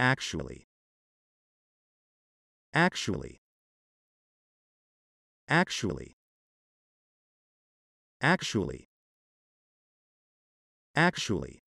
actually actually actually actually actually